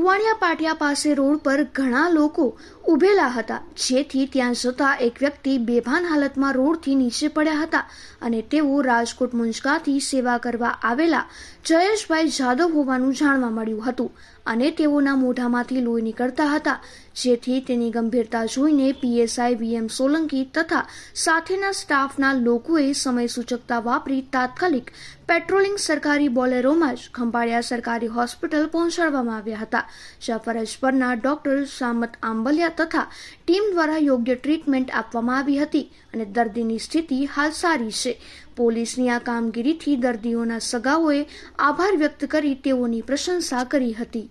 કુવાણિયા પાટિયા પાસે રોડ પર ઘણા લોકો ઊભેલા હતા જેથી ત્યાં જતા એક વ્યક્તિ બેભાન હાલતમાં રોડથી નીચે પડ્યા હતા અને તેઓ રાજકોટ મુંજકાથી સેવા કરવા આવેલા જયેશભાઈ જાદવ હોવાનું જાણવા મળ્યું હતું અને તેઓના મોઢામાંથી લોહી નીકળતા હતા જેથી તેની ગંભીરતા જોઈને પીએસઆઈ વીએમ સોલંકી તથા સાથેના સ્ટાફના લોકોએ સમય સૂચકતા વાપરી તાત્કાલિક પેટ્રોલિંગ સરકારી બોલેરોમાં જ ખંભાળિયા સરકારી હોસ્પિટલ પહોંચાડવામાં આવ્યા હતા જ્યાં ફરજ પરના ડોક્ટર સામત આંબલિયા તથા ટીમ દ્વારા યોગ્ય ટ્રીટમેન્ટ આપવામાં આવી હતી અને દર્દીની સ્થિતિ હાલ સારી છે પોલીસની આ કામગીરીથી દર્દીઓના સગાઓએ આભાર વ્યક્ત કરી તેઓની પ્રશંસા કરી હતી